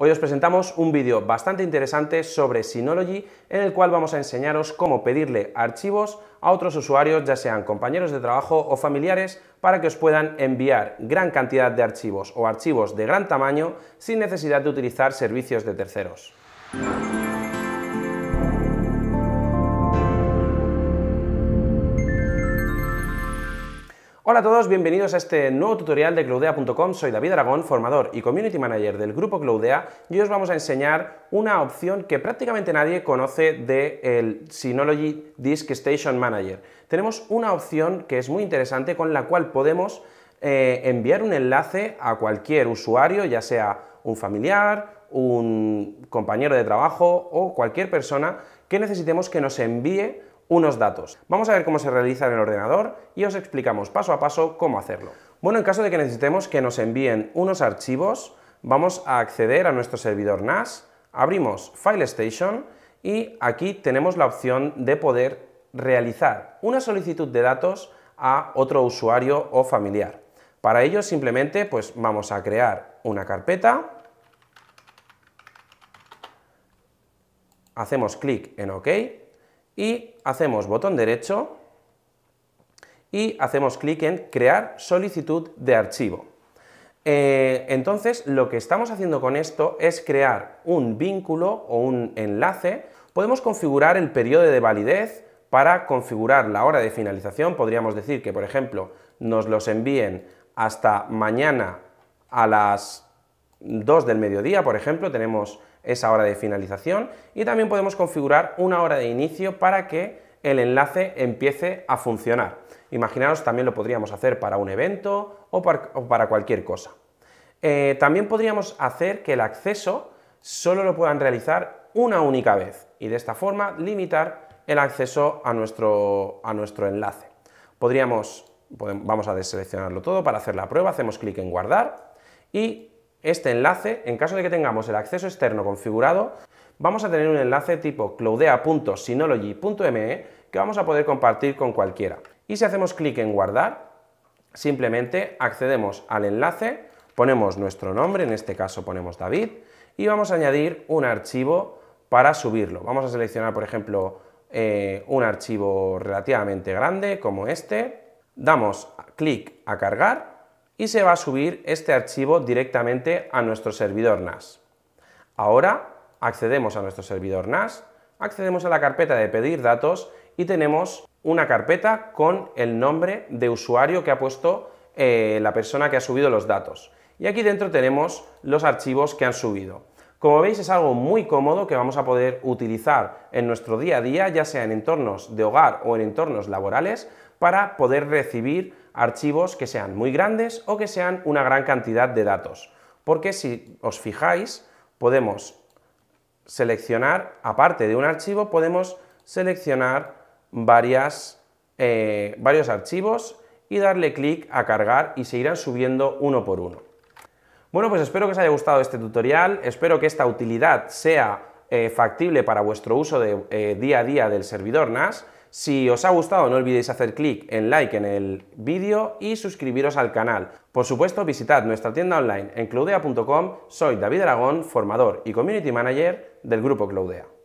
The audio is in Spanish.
Hoy os presentamos un vídeo bastante interesante sobre Synology en el cual vamos a enseñaros cómo pedirle archivos a otros usuarios, ya sean compañeros de trabajo o familiares, para que os puedan enviar gran cantidad de archivos o archivos de gran tamaño sin necesidad de utilizar servicios de terceros. Hola a todos, bienvenidos a este nuevo tutorial de cloudea.com. Soy David Aragón, formador y community manager del grupo Cloudea y hoy os vamos a enseñar una opción que prácticamente nadie conoce del el Synology Disk Station Manager. Tenemos una opción que es muy interesante con la cual podemos eh, enviar un enlace a cualquier usuario, ya sea un familiar, un compañero de trabajo o cualquier persona que necesitemos que nos envíe unos datos. Vamos a ver cómo se realiza en el ordenador y os explicamos paso a paso cómo hacerlo. Bueno, en caso de que necesitemos que nos envíen unos archivos, vamos a acceder a nuestro servidor NAS, abrimos File Station y aquí tenemos la opción de poder realizar una solicitud de datos a otro usuario o familiar. Para ello simplemente pues vamos a crear una carpeta, hacemos clic en OK y hacemos botón derecho y hacemos clic en crear solicitud de archivo. Eh, entonces, lo que estamos haciendo con esto es crear un vínculo o un enlace. Podemos configurar el periodo de validez para configurar la hora de finalización. Podríamos decir que, por ejemplo, nos los envíen hasta mañana a las 2 del mediodía, por ejemplo, tenemos esa hora de finalización y también podemos configurar una hora de inicio para que el enlace empiece a funcionar. Imaginaros, también lo podríamos hacer para un evento o para, cualquier cosa. Eh, también podríamos hacer que el acceso solo lo puedan realizar una única vez y de esta forma limitar el acceso a nuestro, a nuestro enlace. Podríamos, vamos a deseleccionarlo todo para hacer la prueba, hacemos clic en guardar y este enlace, en caso de que tengamos el acceso externo configurado, vamos a tener un enlace tipo cloudea.synology.me que vamos a poder compartir con cualquiera. Y si hacemos clic en guardar, simplemente accedemos al enlace, ponemos nuestro nombre, en este caso ponemos David, y vamos a añadir un archivo para subirlo. Vamos a seleccionar, por ejemplo, eh, un archivo relativamente grande como este, damos clic a cargar y se va a subir este archivo directamente a nuestro servidor NAS. Ahora accedemos a nuestro servidor NAS, accedemos a la carpeta de pedir datos y tenemos una carpeta con el nombre de usuario que ha puesto eh, la persona que ha subido los datos. Y aquí dentro tenemos los archivos que han subido. Como veis es algo muy cómodo que vamos a poder utilizar en nuestro día a día, ya sea en entornos de hogar o en entornos laborales, para poder recibir archivos que sean muy grandes o que sean una gran cantidad de datos. Porque si os fijáis, podemos seleccionar, aparte de un archivo, podemos seleccionar eh, varios archivos y darle clic a cargar y se irán subiendo uno por uno. Bueno, pues espero que os haya gustado este tutorial, espero que esta utilidad sea eh, factible para vuestro uso de, eh, día a día del servidor NAS si os ha gustado no olvidéis hacer clic en like en el vídeo y suscribiros al canal. Por supuesto visitad nuestra tienda online en cloudea.com. Soy David Aragón, formador y community manager del grupo Cloudea.